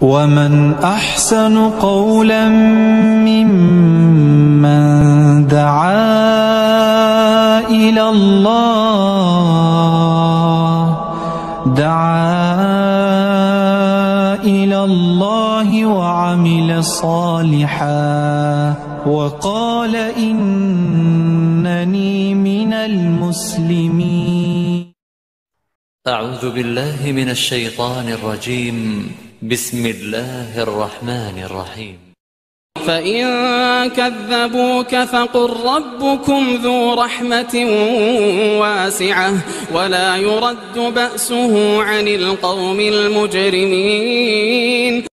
ومن أحسن قولا ممن دعا إلى الله دعا إلى الله وعمل صالحا وقال إنني من المسلمين أعوذ بالله من الشيطان الرجيم بسم الله الرحمن الرحيم فإن كذبوك فقل ربكم ذو رحمة واسعة ولا يرد بأسه عن القوم المجرمين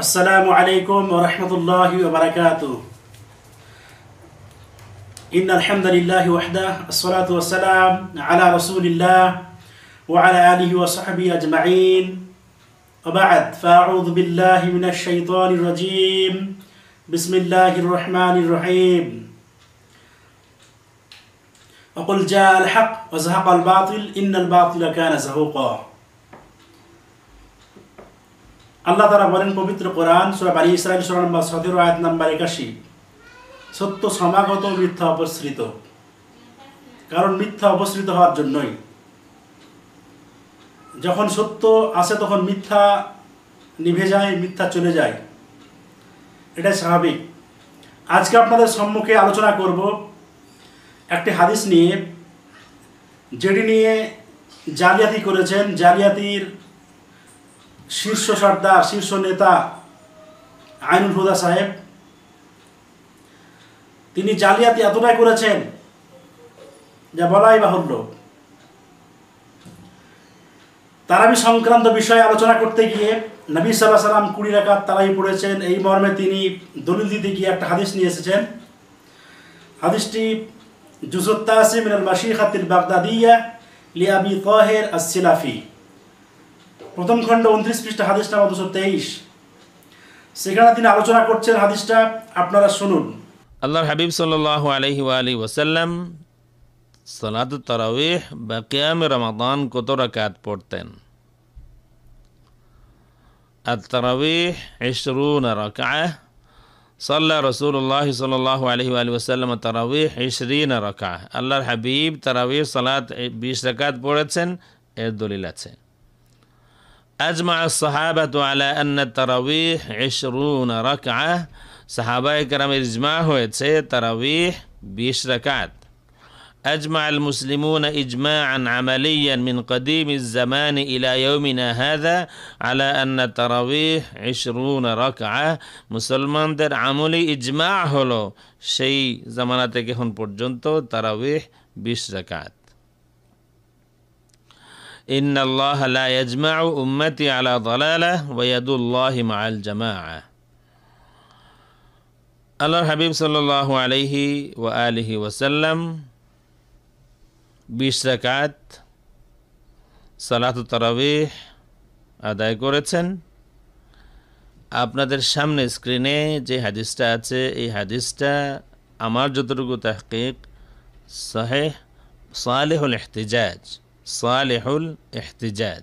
السلام عليكم ورحمة الله وبركاته إن الحمد لله وحده الصلاة والسلام على رسول الله وعلى آله وصحبه أجمعين وبعد فأعوذ بالله من الشيطان الرجيم بسم الله الرحمن الرحيم وقل جاء الحق وزهق الباطل إن الباطل كان زهوقا আল্লাহ তারা বলেন পবিত্র কোরআন সুরা বাড়ি ইসরায়েল সুরা নম্বর সতেরো আয়াত নাম্বার একাশি সত্য সমাগত মিথ্যা অপসৃত কারণ মিথ্যা অপসৃত হওয়ার জন্যই যখন সত্য আসে তখন মিথ্যা নিভে যায় মিথ্যা চলে যায় এটাই স্বাভাবিক আজকে আপনাদের সম্মুখে আলোচনা করব একটি হাদিস নিয়ে যেটি নিয়ে জালিয়াতি করেছেন জালিয়াতির শীর্ষ সর্দার শীর্ষ নেতা আইনুল হুদা সাহেব তিনি জালিয়াতি এতটাই করেছেন যা বলাই বাহুল্য তারাবি সংক্রান্ত বিষয়ে আলোচনা করতে গিয়ে নবী সাল্লাহ সাল্লাম কুড়ি রাকাত তারাই পড়েছেন এই মর্মে তিনি দলিল দিতে গিয়ে একটা হাদিস নিয়ে এসেছেন হাদিসটি জুজুত্তাসিম আল মাসিহাতিল বাগদাদিয়া লিয়াবি তহের আসিলাফি প্রথম খণ্ড উনত্রিশ পৃষ্ঠা হাদিস নাম্বার দুশো তেইশ সেখানে তিনি আলোচনা করছেন হাদিসটা আপনারা শুনুন আল্লাহর হাবিব সাল্লাহ আলহি আলি ওসাল্লাম সালাদ তরাবিহ বা কেয়াম রমাদান কত রাকাত পড়তেন আর তরাবিহ ইশরুন রাকাহ সাল্লাহ রসুল্লাহ সাল্লাহ আলহি আলী ওসাল্লাম তারাবিহ ইশরিন রাকাহ আল্লাহর হাবিব তারাবিহ সালাত বিশ রাকাত পড়েছেন এর দলিল আছে أجمع الصحابة على أن التراويح عشرون ركعة সাহাবা একরামের ইজমা হয়েছে التراويح بيش ركعت أجمع المسلمون إجماعا عمليا من قديم الزمان إلى يومنا هذا على أن التراويح عشرون ركعة مسلمان در عملي إجماع هلو شيء زمانة تكهن برجنتو تراويح بيش ركعت إن الله لا يجمع أمتي على ضلالة ويد الله مع الجماعة الله حبيب صلى الله عليه وآله وسلم بشكات صلاة التراويح আদায় করেছেন আপনাদের সামনে স্ক্রিনে যে হাদিসটা আছে এই হাদিসটা আমার যতটুকু তাহকিক সাহেহ সালেহুল এহতিজাজ صالح الاحتجاج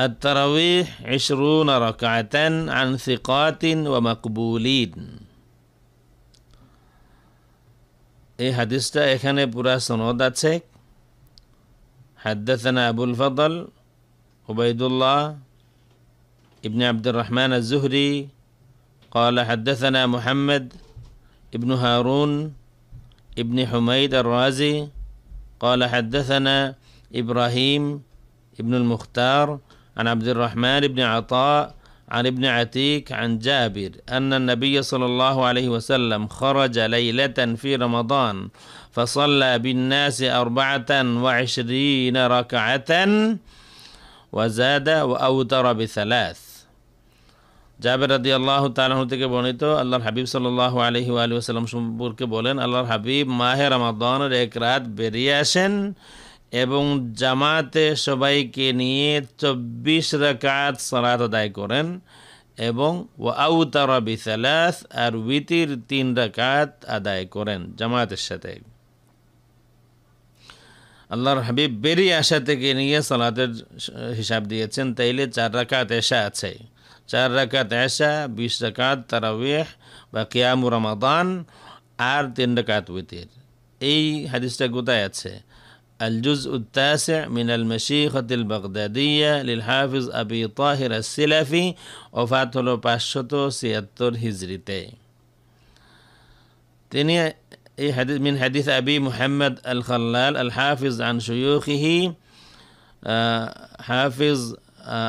التراويح عشرون ركعة عن ثقات ومقبولين এই হাদিসটা এখানে পুরা সনদ আছে حدثنا أبو الفضل عبيد الله ابن عبد الرحمن الزهري قال حدثنا محمد ابن هارون ابن حميد الرازي قال حدثنا إبراهيم ابن المختار عن عبد الرحمن بن عطاء عن ابن عتيك عن جابر أن النبي صلى الله عليه وسلم خرج ليلة في رمضان فصلى بالناس أربعة وعشرين ركعة وزاد وأوتر بثلاث জাবের রাদি আল্লাহ তালাহ থেকে বর্ণিত আল্লাহর হাবিব সাল্লাহ আলহি আলুসাল্লাম সম্পর্কে বলেন আল্লাহর হাবিব মাহে রামাদানের এক রাত বেরিয়ে আসেন এবং জামাতে সবাইকে নিয়ে চব্বিশ রাকাত সালাত আদায় করেন এবং ওয়াউতারা বিসালাস আর উইতির তিন রাকাত আদায় করেন জামাতের সাথে আল্লাহর হাবিব বেরিয়ে আসা থেকে নিয়ে সালাতের হিসাব দিয়েছেন তাইলে চার রাকাত এসা আছে চার রাকাত এসা বিশ রাকাত তারাবিহ বা কিয়ামু রমাদান আর তিন রাকাত উইতির এই হাদিসটা কোথায় আছে الجزء التاسع من المشيخة البغدادية للحافظ أبي طاهر السلفي وفاته باشتو سياتور هجرتي তিনি এই হাদিস মিন হাদিস আবি মুহাম্মদ আল খাল্লাল আল হাফিজ আন শুয়ুখিহি হাফিজ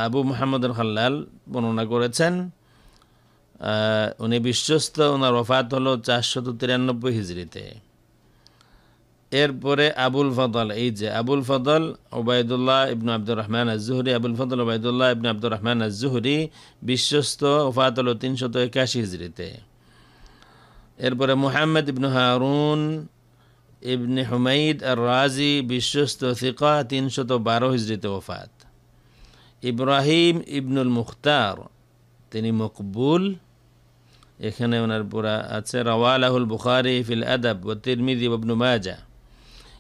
আবু মোহাম্মদ খাল্লাল বর্ণনা করেছেন উনি বিশ্বস্ত ওনার ওফাত হলো চারশত তিরানব্বই হিজড়িতে এরপরে আবুল ফদল এই যে আবুল ফদল ওবায়দুল্লাহ ইবনু আব্দুর রহমান আজুহরি আবুল ফদল ওবায়দুল্লাহ ইবনু আব্দুর রহমান আজহুরি বিশ্বস্ত ওফাত হলো তিনশত একাশি হিজড়িতে এরপরে মোহাম্মদ ইবনু হারুন ইবনে হুমাইদ আর রাজি বিশ্বস্ত সিকা তিনশত বারো হিজড়িতে ওফাত ইব্রাহিম ইবনুল মুখতার তিনি মকবুল এখানে ওনার পুরা আছে আহুল বুখারি ফিল আদাব ও তিরমিজি ইবনু মাজা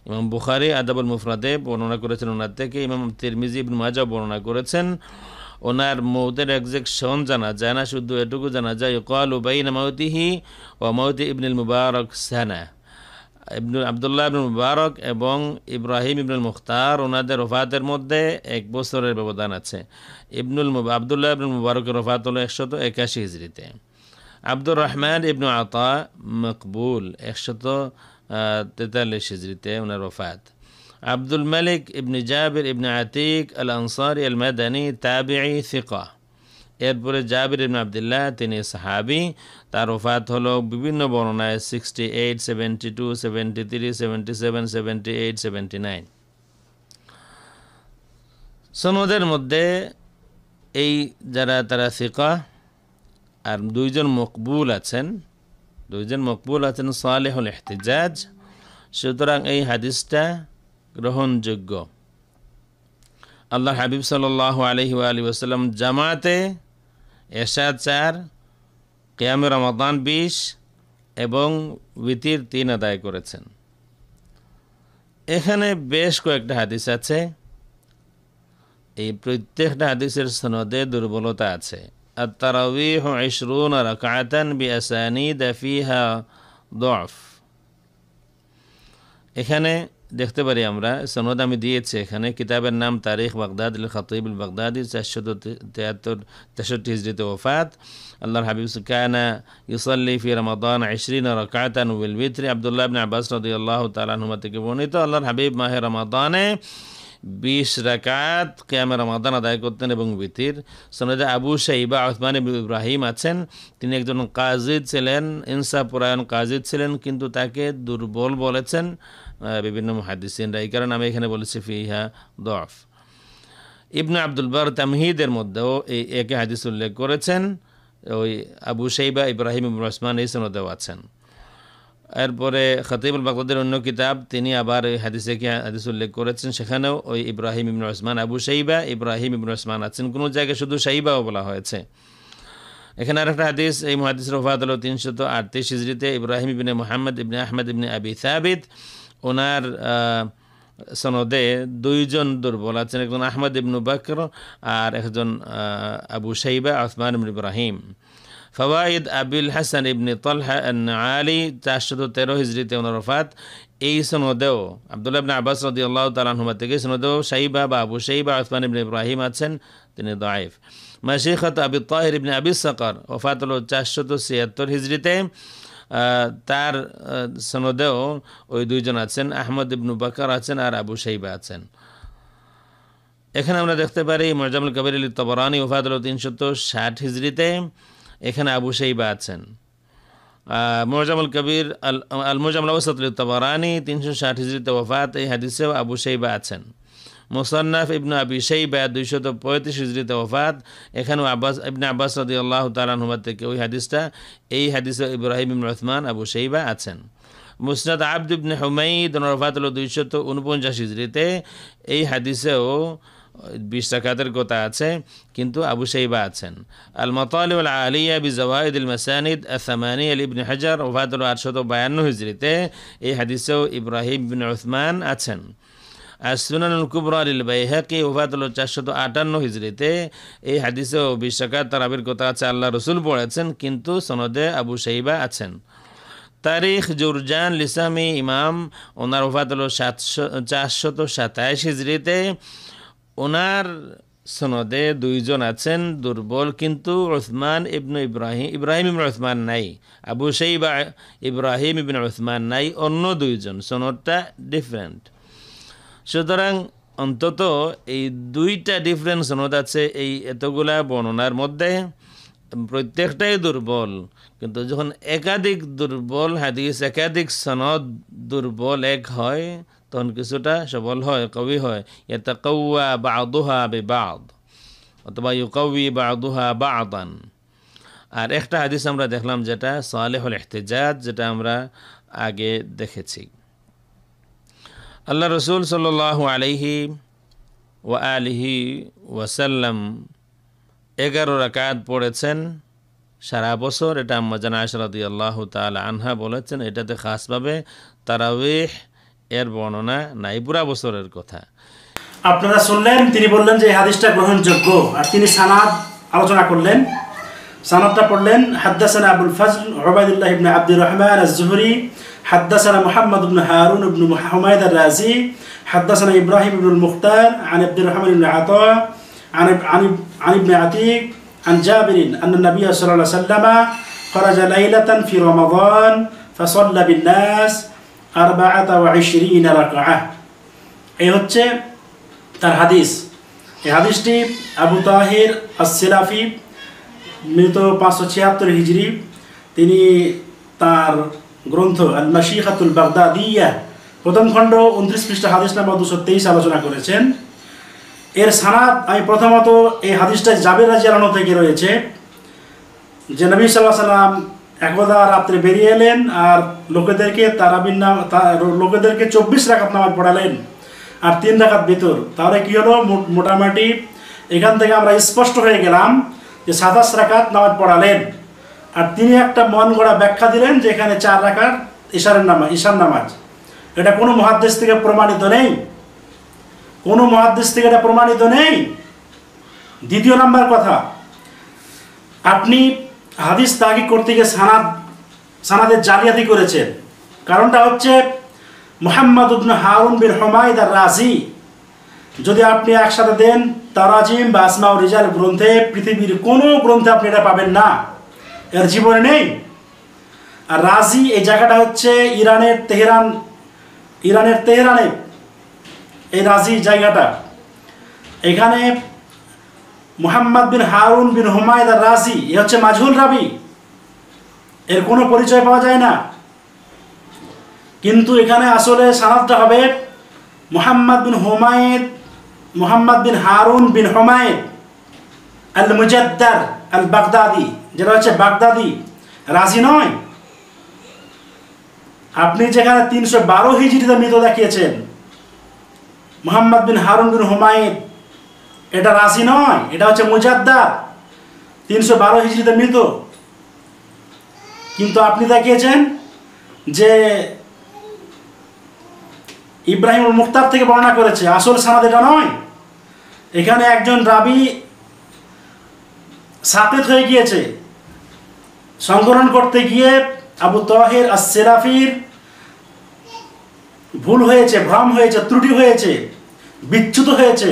ইমাম বুখারি আদাবুল মুফরাদে বর্ণনা করেছেন ওনার থেকে ইমাম তিরমিজি ইবনু মাজা বর্ণনা করেছেন ওনার মৌতের একজেকশন সন জানা যায় না শুধু এটুকু জানা যায় কল উবাইন মাউতিহি ও মাউতি ইবনুল মুবারক সানা ইবনুল আবদুল্লাহ ইবনুল মুবারক এবং ইব্রাহিম ইবনুল মুখতার ওনাদের রফাতের মধ্যে এক বছরের ব্যবধান আছে ইবনুল আবদুল্লাহ ইবনুল মুবারকের রফাত হলো একশত একাশি হিজড়িতে আব্দুর রহমান ইবনু আতা মকবুল একশত তেতাল্লিশ হিজড়িতে ওনার রফাত আব্দুল মালিক ইবনে জাবির ইবনে আতিক আল আনসারি আল মাদানি তাবি ফিকা এরপরে জাবির ইবন আবদুল্লাহ তিনি সাহাবি তার ওফাত হল বিভিন্ন বর্ণনায় sixty eight seventy two seventy three seventy seven seventy eight seventy nine সনদের মধ্যে এই যারা তারা সিকা আর দুইজন মকবুল আছেন দুইজন মকবুল আছেন হল এহতিজাজ সুতরাং এই হাদিসটা গ্রহণযোগ্য আল্লাহ হাবিব সাল আলহি আলী ওসালাম জামাতে এশা চার কেয়ামে রমাদান বিশ এবং উইতির তিন আদায় করেছেন এখানে বেশ কয়েকটা হাদিস আছে এই প্রত্যেকটা হাদিসের সনদে দুর্বলতা আছে التراويح عشرون ركعة بأسانيد فيها ضعف এখানে দেখতে পারি আমরা সনদ আমি দিয়েছি এখানে কিতাবের নাম তারিখ বাগদাদ খাতিবুল বাগদাদি চারশো তেয়াত্তর তেষট্টি হিজড়িতে ওফাত আল্লাহ হাবিব কায়না ইউসল্লি ফি রমাদান আশরিন রকাতান উইল বিত্রি আবদুল্লাহ আবিন আব্বাস রদি আল্লাহ তালাহমা থেকে বর্ণিত আল্লাহর হাবিব মাহে রমাদানে বিশ রাকাত ক্যামে রমাদান আদায় করতেন এবং বিতির সনদে আবু সাইবা আহমান ইব্রাহিম আছেন তিনি একজন কাজিদ ছিলেন ইনসাপরায়ণ কাজিদ ছিলেন কিন্তু তাকে দুর্বল বলেছেন বিভিন্ন মহাদিসিনরা এই কারণে আমি এখানে বলেছি ফিহা দফ ইবনা আব্দুল বার তামহিদের মধ্যেও এই একে হাদিস উল্লেখ করেছেন ওই আবু সেইবা ইব্রাহিম রসমান এই সনদেও আছেন এরপরে খতিবুল বাগদের অন্য কিতাব তিনি আবার ওই হাদিসে কি হাদিস উল্লেখ করেছেন সেখানেও ওই ইব্রাহিম ইবন রসমান আবু সাইবা ইব্রাহিম ইবন রসমান আছেন কোনো জায়গায় শুধু সাইবাও বলা হয়েছে এখানে আর একটা হাদিস এই মহাদিস রফাদ হল তিনশত আটত্রিশ ইজরিতে ইব্রাহিম ইবিনে মোহাম্মদ ইবনে আহমেদ ইবনে আবি সাবিদ ওনার সনদে দুইজন দুর্বল আছেন একজন আহমদ ইবনু বকর আর একজন আবু সাইবা আসমান ইব্রাহিম ফওয়াইদ আবিল হাসান ইবনে তলহা আলী চারশত তেরো হিজড়িতে ওনারফাত এই সনদেও আবদুল্লাহ ইবনে আব্বাস রদি আল্লাহ তালাহমা থেকে সনদেও সাইবা বা আবু সাইবা আসমান ইবনে ইব্রাহিম আছেন তিনি দায়েফ মাসিখত আবি তাহির ইবনে আবি সকর ওফাতুল চারশত ছিয়াত্তর হিজড়িতে তার সনদেও ওই দুইজন আছেন আহমদ ইবনু বাকর আছেন আর আবু সাইবা আছেন এখানে আমরা দেখতে পারি মরজামুল কবির আলী তবরানী ওফাদুল তিনশত ষাট হিজড়িতে এখানে আবু সাইবা আছেন মোজামুল কবির আল মোজামুল ওসাতুল তবরানী তিনশো ষাট হিজড়িতে ওফাত এই হাদিসেও আবু সাইবা আছেন মোসান্নাফ ইবনু আবি সেইবা দুইশত পঁয়ত্রিশ হিজড়িতে ওফাত এখানেও আব্বাস ইবনে আব্বাস রদি আল্লাহ তালানহুমার থেকে ওই হাদিসটা এই হাদিসে ইব্রাহিম ইবন রহমান আবু সেইবা আছেন মুসনাদ আব্দ ইবনে হুমাইদ রফাত হল দুইশত উনপঞ্চাশ হিজড়িতে এই হাদিসেও বিশ রাকাতের কথা আছে কিন্তু আবু সাইবা আছেন আল মতআল আলিয়া বি জওয়াহিদ মাসানিদ আসামানি আল ইবনে হাজার ওফাতুল আটশত বায়ান্ন হিজড়িতে এই হাদিসেও ইব্রাহিম বিন ওসমান আছেন সুনানুল কুবরা আলিল বাইহাকি ওফাত চারশত আটান্ন হিজড়িতে এই হাদিসে ও তার তারাবির কথা আছে আল্লাহ রসুল পড়েছেন কিন্তু সনদে আবু সাইবা আছেন তারিখ জুরজান লিসামি ইমাম ওনার ওফাত সাতশো চারশত সাতাইশ হিজড়িতে ওনার সনদে দুইজন আছেন দুর্বল কিন্তু ওসমান ইবন ইব্রাহিম ইব্রাহিম ইবন ওসমান নাই আবু সেইবা ইব্রাহিম ইবিন ওসমান নাই অন্য দুইজন সনদটা ডিফারেন্ট সুতরাং অন্তত এই দুইটা ডিফারেন্স অনুদ আছে এই এতগুলা বর্ণনার মধ্যে প্রত্যেকটাই দুর্বল কিন্তু যখন একাধিক দুর্বল হাদিস একাধিক সনদ দুর্বল এক হয় তখন কিছুটা সবল হয় কবি হয় এতে কৌয়া বা আদুহা বে বাদ অথবা ইউকৌই বা আদুহা বা আদান আর একটা হাদিস আমরা দেখলাম যেটা সালেহল এহতেজাজ যেটা আমরা আগে দেখেছি আল্লাহ রসুল সাল আলহি ও আলহি ওয়াসাল্লাম এগারো রাকাত পড়েছেন সারা বছর এটা আম্মাজান আশরাদি আল্লাহ তাল আনহা বলেছেন এটাতে খাসভাবে তারাওয়েহ এর বর্ণনা নাই পুরা বছরের কথা আপনারা শুনলেন তিনি বললেন যে হাদিসটা গ্রহণযোগ্য আর তিনি সানাদ আলোচনা করলেন সানাদটা পড়লেন হাদ্দাসান আবুল ফাজ ওবায়দুল্লাহ ইবনে আব্দুর রহমান আজ حدثنا محمد بن هارون بن حميد الرازي حدثنا إبراهيم بن المختار عن عبد الرحمن بن عطاء عن عن ابن عتيق عن جابر أن النبي صلى الله عليه وسلم خرج ليلة في رمضان فصلى بالناس 24 ركعة اي হচ্ছে তার হাদিস এই হাদিসটি আবু তাহির আসিলাফি মৃত পাঁচশো ছিয়াত্তর তিনি তার গ্রন্থ আল নশিখাতুল বাগদাদিয়া প্রথম খণ্ড উনত্রিশ পৃষ্ঠা হাদিস নাম্বার দুশো তেইশ আলোচনা করেছেন এর সানাদ আমি প্রথমত এই হাদিসটা জাবের রাজিয়ালানো থেকে রয়েছে যে নবী সাল্লাহ সাল্লাম একদা রাত্রে বেরিয়ে এলেন আর লোকেদেরকে তারাবির নাম লোকেদেরকে চব্বিশ রাখাত নামাজ পড়ালেন আর তিন রাখাত ভিতর তাহলে কী হলো মোটামুটি এখান থেকে আমরা স্পষ্ট হয়ে গেলাম যে সাতাশ রাখাত নামাজ পড়ালেন আর তিনি একটা মন গড়া ব্যাখ্যা দিলেন যে এখানে চার রাখার ইশারের নামাজ ঈশার নামাজ এটা কোনো মহাদেশ থেকে প্রমাণিত নেই কোনো মহাদেশ থেকে এটা প্রমাণিত নেই দ্বিতীয় নাম্বার কথা আপনি হাদিস তাগি করতে গিয়ে সানাদ সানাদের জালিয়াতি করেছেন কারণটা হচ্ছে মোহাম্মদ উদ্দিন হারুন বিন হমায়দ আর রাজি যদি আপনি একসাথে দেন তারাজিম বা ও রিজাল গ্রন্থে পৃথিবীর কোনো গ্রন্থে আপনি এটা পাবেন না এর জীবনে নেই আর রাজি এই জায়গাটা হচ্ছে ইরানের তেহরান ইরানের তেহরানে এই রাজি জায়গাটা এখানে মোহাম্মদ বিন হারুন বিন হুমায়দ আর রাজি এ হচ্ছে মাজহুল রাবি এর কোনো পরিচয় পাওয়া যায় না কিন্তু এখানে আসলে সানাদটা হবে মোহাম্মদ বিন হুমায়েদ মোহাম্মদ বিন হারুন বিন হুমায়েদ আল মুজাদ্দার আল বাগদাদি যেটা হচ্ছে বাগদাদি রাজি নয় আপনি যেখানে তিনশো বারো হিজড়িতে মৃত দেখিয়েছেন মোহাম্মদ বিন হারুন বিন হুমায়ুন এটা রাজি নয় এটা হচ্ছে মুজাদ্দা তিনশো বারো হিজড়িতে মৃত কিন্তু আপনি দেখিয়েছেন যে ইব্রাহিম মুক্তার থেকে বর্ণনা করেছে আসল সানাদ এটা নয় এখানে একজন রাবি সাতেত হয়ে গিয়েছে সংকলন করতে গিয়ে আবু তহের আর সেরাফির ভুল হয়েছে ভ্রম হয়েছে ত্রুটি হয়েছে বিচ্যুত হয়েছে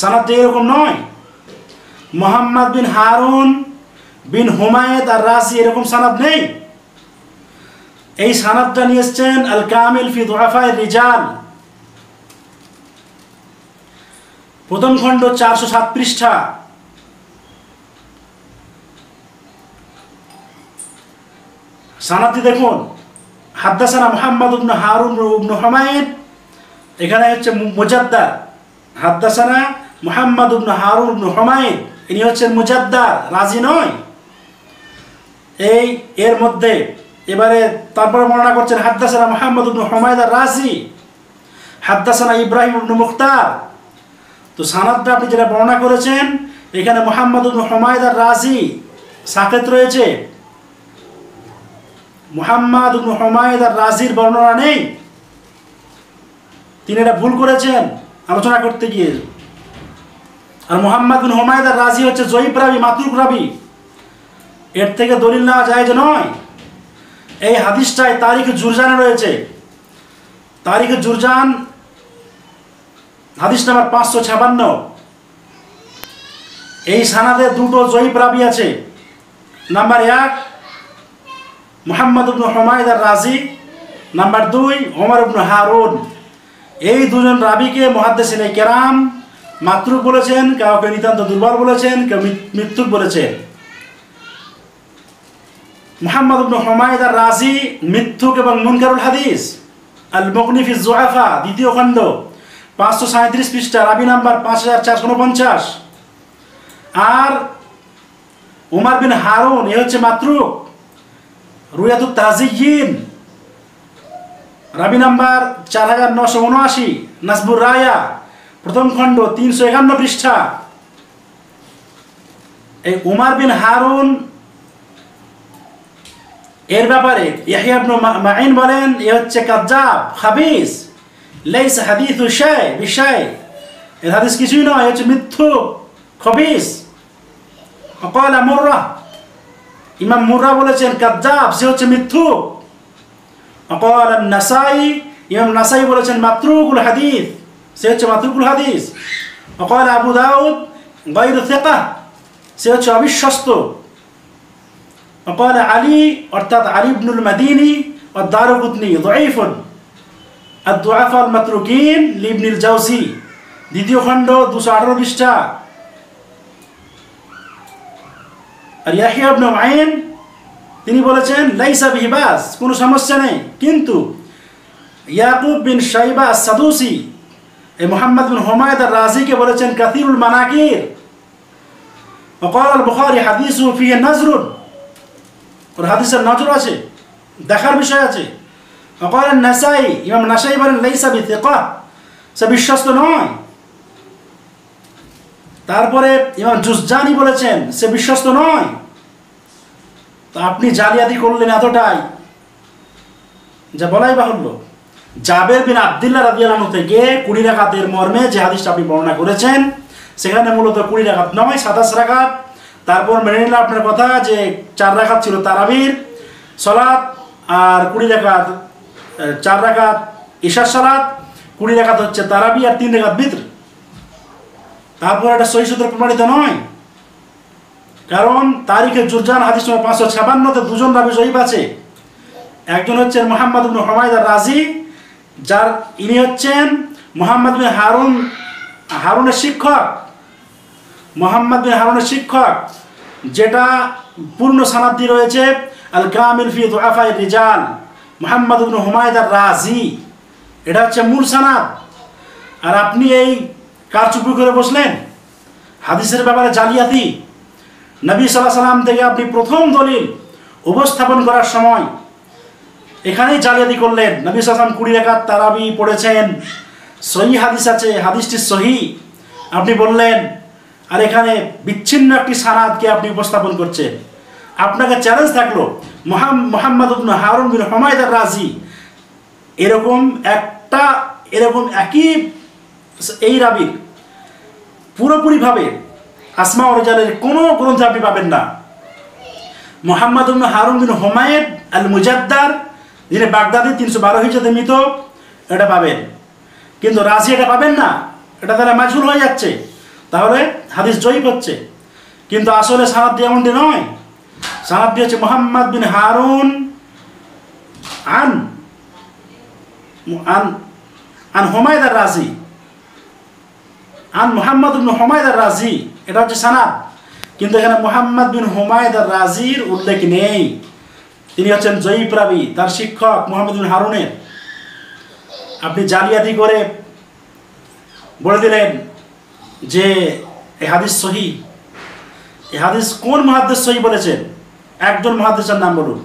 সানাদ এরকম নয় মোহাম্মদ বিন হারুন বিন হুমায়েত আর রাসি এরকম সানাদ নেই এই সানাদটা নিয়ে এসছেন আল কামিল ফি রিজাল প্রথম খণ্ড চারশো সাত পৃষ্ঠা সানাদি দেখুন হাদ্দাসানা মোহাম্মদ উবন হারুন উবন হামায়েদ এখানে হচ্ছে মুজাদ্দার হাদ্দাসানা মোহাম্মদ উবন হারুন উবন হামায়েদ ইনি হচ্ছেন মুজাদ্দার রাজি নয় এই এর মধ্যে এবারে তারপরে বর্ণনা করছেন হাদ্দাসানা মোহাম্মদ উবন হমায়দ আর রাজি হাদ্দাসানা ইব্রাহিম উবন মুখতার তো সানাদটা আপনি যেটা বর্ণনা করেছেন এখানে মোহাম্মদ উবন হমায়দ আর রাজি সাকেত রয়েছে মোহাম্মদ হুমায়দ আর রাজির বর্ণনা নেই তিনি এটা ভুল করেছেন আলোচনা করতে গিয়ে আর মোহাম্মদ বিন আর রাজি হচ্ছে জয়ীব রাবি মাতুর রাবি এর থেকে দলিল নেওয়া যায় যে নয় এই হাদিসটায় তারিখ জুরজানে রয়েছে তারিখ জুরজান হাদিস নাম্বার পাঁচশো ছাপান্ন এই সানাদের দুটো জয়ীব রাবি আছে নাম্বার এক মোহাম্মদ উবনু হমায়দ রাজি নাম্বার দুই ওমর উবন হারুন এই দুজন রাবিকে মহাদ্দেশিন কেরাম মাতৃ বলেছেন কাউকে নিতান্ত দুর্বল বলেছেন কেউ মৃত্যুক বলেছেন মোহাম্মদ উবনু হমায়দ রাজি মৃত্যুক এবং মুনকারুল হাদিস আল মগনিফি জোয়াফা দ্বিতীয় খণ্ড পাঁচশো সাঁত্রিশ পৃষ্ঠা রাবি নাম্বার পাঁচ হাজার চারশো উনপঞ্চাশ আর উমার বিন হারুন এ হচ্ছে মাতৃক রুয়াতুত তাজিয়িন রাবি নাম্বার চার হাজার নশো উনআশি নাসবুর রায়া প্রথম খণ্ড তিনশো একান্ন পৃষ্ঠা এই উমার বিন হারুন এর ব্যাপারে মাইন বলেন এ হচ্ছে কাজাব হাবিস লেইস হাদিস উশায় বিষয় এর হাদিস কিছুই নয় হচ্ছে মিথ্যু খবিস অকল আমর ইমাম মুরা বলেছেন কাজ্জাব সে হচ্ছে মিথ্যু অকল নাসাই ইমাম নাসাই বলেছেন মাতৃগুল হাদিস সে হচ্ছে মাতৃগুল হাদিস অকল আবু দাউদ গৈর থেকা সে হচ্ছে অবিশ্বস্ত অকল আলী অর্থাৎ আলিবনুল মাদিনী ও দারুকুতনি দইফুন আর দোয়াফল মাতরুকিন লিবনিল জাউসি দ্বিতীয় খণ্ড দুশো আঠারো পৃষ্ঠা আর ইয়াহিয়া ইবনে মাইন তিনি বলেছেন লাইসা বিহিবাস কোনো সমস্যা নেই কিন্তু ইয়াকুব বিন শাইবা সাদুসি এই মোহাম্মদ বিন হুমায়দ আর রাজিকে বলেছেন কাসিরুল মানাকির وقال البخاري حديثه فيه نظر ওর হাদিসের নজর আছে দেখার বিষয় আছে وقال النسائي ইমাম নাসাই বলেন লাইসা বিথিকা সে বিশ্বস্ত নয় তারপরে ইমাম জুজানি বলেছেন সে বিশ্বস্ত নয় তো আপনি জালিয়াতি করলেন এতটাই যা বলাই বাহুল্য জাবের বিন আবদুল্লাহ রাজিয়ালানু থেকে কুড়ি রাখাতের মর্মে যে হাদিসটা আপনি বর্ণনা করেছেন সেখানে মূলত কুড়ি রাখাত নয় সাতাশ রাখাত তারপর মেনে নিলাম আপনার কথা যে চার রাখাত ছিল তারাবির সলাদ আর কুড়ি রাখাত চার রাখাত ঈশার সলাদ কুড়ি রাখাত হচ্ছে তারাবি আর তিন রেখাত বিত্র তারপর এটা সহি সূত্র প্রমাণিত নয় কারণ তারিখে জুরজান হাদিস নম্বর পাঁচশো ছাপান্নতে দুজন রাবি জয়ীব আছে একজন হচ্ছেন মোহাম্মদ ইবনু হমায়দা রাজি যার ইনি হচ্ছেন মোহাম্মদ বিন হারুন হারুনের শিক্ষক মোহাম্মদ বিন হারুনের শিক্ষক যেটা পূর্ণ সানাদ্দি রয়েছে আল কামিল ফি দুআফাই রিজাল মোহাম্মদ হুমায়দার হুমায়দা রাজি এটা হচ্ছে মূল সানাদ আর আপনি এই কার চুপি করে বসলেন হাদিসের ব্যাপারে জালিয়াতি নবী সাল্লাহ সাল্লাম থেকে আপনি প্রথম দলিল উপস্থাপন করার সময় এখানেই জালিয়াতি করলেন নবী সালাম কুড়ি একাত তারাবি পড়েছেন সহি হাদিস আছে হাদিসটি সহি আপনি বললেন আর এখানে বিচ্ছিন্ন একটি সানাদকে আপনি উপস্থাপন করছেন আপনাকে চ্যালেঞ্জ থাকলো মোহাম্মদ হারুন বিন হমায়দার রাজি এরকম একটা এরকম একই এই রাবির পুরোপুরিভাবে আসমা অরজালের কোনো গ্রন্থ আপনি পাবেন না মোহাম্মদ হারুন বিন হুমায়েদ আল মুজাদ্দার যিনি বাগদাদে তিনশো বারো হিজড়িতে মৃত এটা পাবেন কিন্তু রাজি এটা পাবেন না এটা তারা মাঝুল হয়ে যাচ্ছে তাহলে হাদিস জয়ী করছে কিন্তু আসলে সানাদ্দি এমনটি নয় সানাদ্দি হচ্ছে মোহাম্মদ বিন হারুন আন আন আন হোমায়দার রাজি আন মোহাম্মদ বিন আর রাজি এটা হচ্ছে সানাদ কিন্তু এখানে মোহাম্মদ বিন হুমায়দার আর রাজির উল্লেখ নেই তিনি হচ্ছেন জয়ীব রাবি তার শিক্ষক মোহাম্মদ বিন হারুনের আপনি জালিয়াতি করে বলে দিলেন যে এ হাদিস সহি এ হাদিস কোন মহাদেশ সহি বলেছেন একজন মহাদেশের নাম বলুন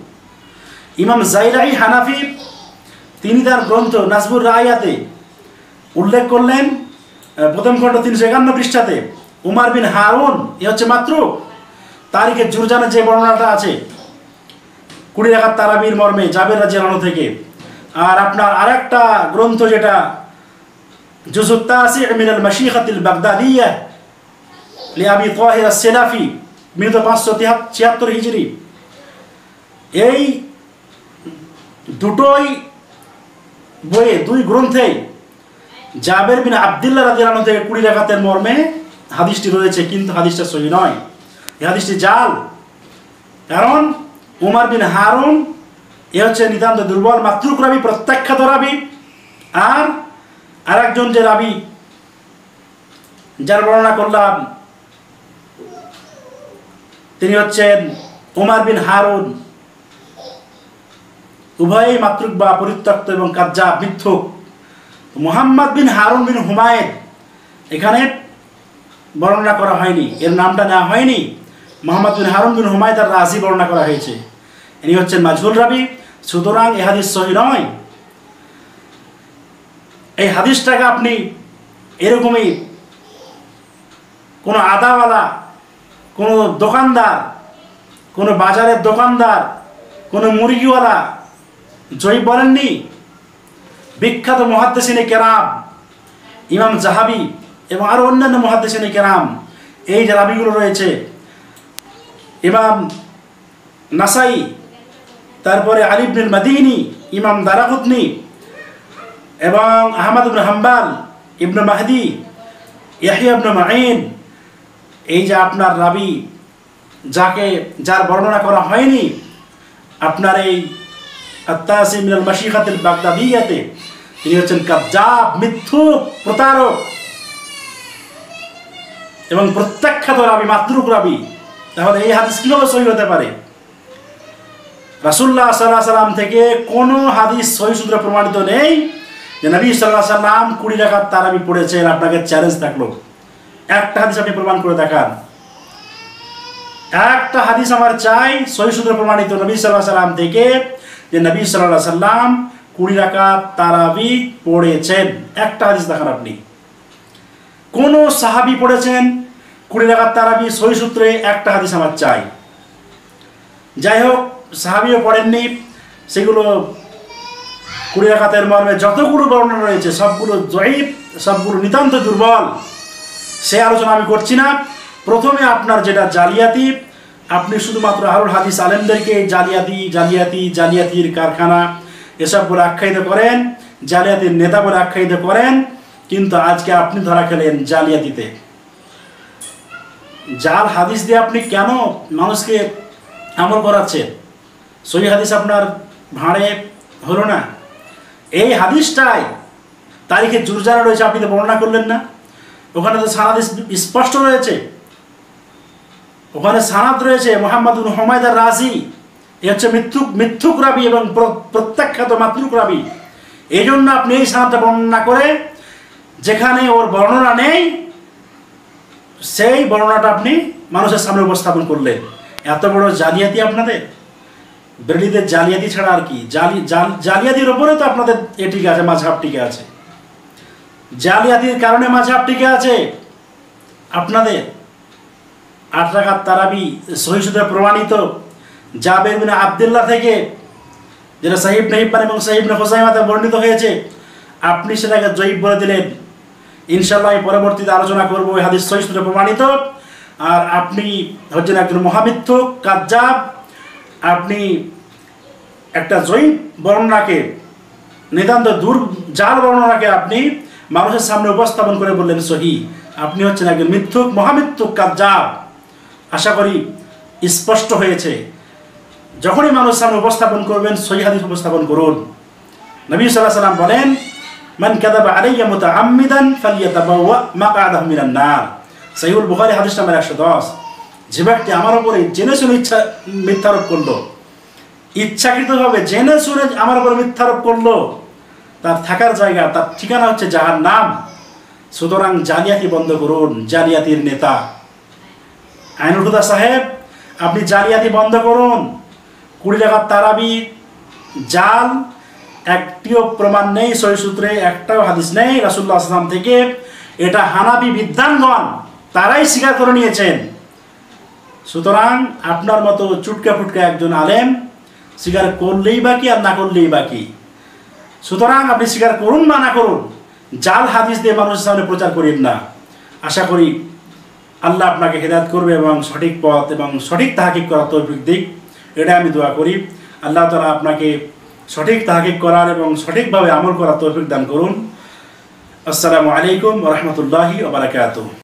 ইমাম জাইরাই হানাফি তিনি তার গ্রন্থ নাজবুর রায়াতে উল্লেখ করলেন প্রথম খণ্ড তিনশো একান্ন পৃষ্ঠাতে উমার বিন হারুন এ হচ্ছে মাত্র তারিখে জুরজানের যে বর্ণনাটা আছে কুড়ি একাত তারাবির মর্মে জাবের রাজিয়ানো থেকে আর আপনার আরেকটা গ্রন্থ যেটা জুসুত্তাসি মিনাল মাসিহাতিল বাগদাদিয়া লিয়াবি তোয়াহির সেলাফি মৃত পাঁচশো ছিয়াত্তর হিজড়ি এই দুটোই বইয়ে দুই গ্রন্থেই জাবের বিন আবদুল্লাহ রাজিয়ানো থেকে কুড়ি রেখাতের মর্মে হাদিসটি রয়েছে কিন্তু হাদিসটা সহি নয় এই হাদিসটি জাল কারণ উমার বিন হারুন এ হচ্ছে নিতান্ত দুর্বল মাতৃক রাবি প্রত্যাখ্যাত রাবি আর আরেকজন যে রাবি যার বর্ণনা করলাম তিনি হচ্ছেন উমার বিন হারুন উভয়ই মাতৃক বা পরিত্যক্ত এবং কাজ্জা মিথ্যুক মোহাম্মদ বিন হারুন বিন হুমায়েদ এখানে বর্ণনা করা হয়নি এর নামটা নেওয়া হয়নি মোহাম্মদ বিন হারুন বিন হুমায়েদ আর রাজি বর্ণনা করা হয়েছে ইনি হচ্ছেন মাজহুল রাবি সুতরাং এ হাদিস সহি নয় এই হাদিসটাকে আপনি এরকমই কোনো আদাওয়ালা কোনো দোকানদার কোনো বাজারের দোকানদার কোনো মুরগিওয়ালা জয়ী বলেননি বিখ্যাত মহাদ্দেশিনী কেরাম ইমাম জাহাবি এবং আরও অন্যান্য মহাদ্দেশিনী কেরাম এই যে রাবিগুলো রয়েছে ইমাম নাসাই তারপরে আলিবিন মাদিনী ইমাম দারাকুতনি এবং আহমদ ইবনু হাম্বাল ইবনু মাহদি ইয়াহিয়া ইবনু মাইন এই যে আপনার রাবি যাকে যার বর্ণনা করা হয়নি আপনার এই আত্মাসিমিনাল মাসিকাতিল বাগদাদিয়াতে তিনি হচ্ছেন কাবজাব মিথ্যু প্রতারক এবং প্রত্যাখ্যাত রাবি মাতরুক রাবি তাহলে এই হাদিস কিভাবে সহি হতে পারে রাসুল্লাহ সাল্লাহ সাল্লাম থেকে কোনো হাদিস সহি সূত্রে প্রমাণিত নেই যে নবী সাল্লাহ সাল্লাম কুড়ি টাকার তারাবি পড়েছেন আপনাকে চ্যালেঞ্জ থাকলো একটা হাদিস আপনি প্রমাণ করে দেখান একটা হাদিস আমার চাই সহি সূত্রে প্রমাণিত নবী সাল্লাহ সাল্লাম থেকে যে নবী সাল্লাহ সাল্লাম কুড়ি রাকাত তারাবি পড়েছেন একটা হাদিস দেখান আপনি কোন সাহাবি পড়েছেন কুড়ি রাকাত তারাবি সই সূত্রে একটা হাদিস আমার চাই যাই হোক সাহাবিও পড়েননি সেগুলো কুড়ি রাকাতের মর্মে যতগুলো বর্ণনা রয়েছে সবগুলো জয়ীব সবগুলো নিতান্ত দুর্বল সে আলোচনা আমি করছি না প্রথমে আপনার যেটা জালিয়াতি আপনি শুধুমাত্র আরুল হাদিস আলেমদেরকে জালিয়াতি জালিয়াতি জালিয়াতির কারখানা এসব বলে আখ্যায়িত করেন জালিয়াতির নেতা বলে আখ্যায়িত করেন কিন্তু আজকে আপনি ধরা খেলেন জালিয়াতিতে জাল হাদিস দিয়ে আপনি কেন মানুষকে আমল করাচ্ছেন সহি হাদিস আপনার ভাঁড়ে হলো না এই হাদিসটাই তারিখে জুরজারা রয়েছে আপনি তো বর্ণনা করলেন না ওখানে তো সানাদ স্পষ্ট রয়েছে ওখানে সানাদ রয়েছে মোহাম্মদ হুমায়দার রাজি এ হচ্ছে মিথ্যুক মিথ্যুক রাবি এবং প্রত্যাখ্যাত মাতৃক রাবি এই জন্য আপনি এই সানাতে বর্ণনা করে যেখানে ওর বর্ণনা নেই সেই বর্ণনাটা আপনি মানুষের সামনে উপস্থাপন করলেন এত বড় জালিয়াতি আপনাদের বেরলিদের জালিয়াতি ছাড়া আর কি জালি জালিয়াতির ওপরে তো আপনাদের এ টিকে আছে মাঝহাব টিকে আছে জালিয়াতির কারণে মাঝহাব টিকে আছে আপনাদের আট টাকার তারাবি সহিষ্ণুতা প্রমাণিত জাবের বিন আবদুল্লাহ থেকে যেটা সাহিব নাহিবান এবং সাহিব হোসাইমাতে বর্ণিত হয়েছে আপনি সেটাকে জয়ীব বলে দিলেন ইনশাল্লাহ আমি পরবর্তীতে আলোচনা করবো ওই হাদিস সহিষ্ণুটা প্রমাণিত আর আপনি হচ্ছেন একজন মহামিথ্যুক কাজ্জাব আপনি একটা জয়ীব বর্ণনাকে নিতান্ত দূর যার বর্ণনাকে আপনি মানুষের সামনে উপস্থাপন করে বললেন সহি আপনি হচ্ছেন একজন মিথ্যুক মহামিত্যুক কাজ্জাব আশা করি স্পষ্ট হয়েছে যখনই মানুষ সামনে উপস্থাপন করবেন সহি হাদিস উপস্থাপন করুন নবী সাল্লাহ সাল্লাম বলেন মান কাদাবা আলাইয়া মুতাআম্মিদান মা কাদ মিনান না সহিহুল বুখারী হাদিস নাম্বার দশ যে ব্যক্তি আমার উপরে জেনে শুনে ইচ্ছা মিথ্যারোপ করলো ইচ্ছাকৃতভাবে জেনে শুনে আমার উপরে মিথ্যারোপ করলো তার থাকার জায়গা তার ঠিকানা হচ্ছে যাহার নাম সুতরাং জালিয়াতি বন্ধ করুন জালিয়াতির নেতা আইনুল হুদা সাহেব আপনি জালিয়াতি বন্ধ করুন কুড়ি টাকার তারাবি জাল একটিও প্রমাণ নেই সূত্রে একটাও হাদিস নেই রাসুল্লাহ আসলাম থেকে এটা হানাবি বিদ্যাঙ্গন তারাই স্বীকার করে নিয়েছেন সুতরাং আপনার মতো চুটকা ফুটকা একজন আলেম স্বীকার করলেই বাকি আর না করলেই বাকি সুতরাং আপনি স্বীকার করুন বা না করুন জাল হাদিস দিয়ে মানুষের সামনে প্রচার করি না আশা করি আল্লাহ আপনাকে হেদায়ত করবে এবং সঠিক পথ এবং সঠিক তাহাকিব করার তৌফিক দিক এটা আমি দোয়া করি আল্লাহ তালা আপনাকে সঠিক তাহাকিক করার এবং সঠিকভাবে আমল করার তৌফিক দান করুন আসসালামু আলাইকুম রহমতুল্লাহি ওবরাকাতুহ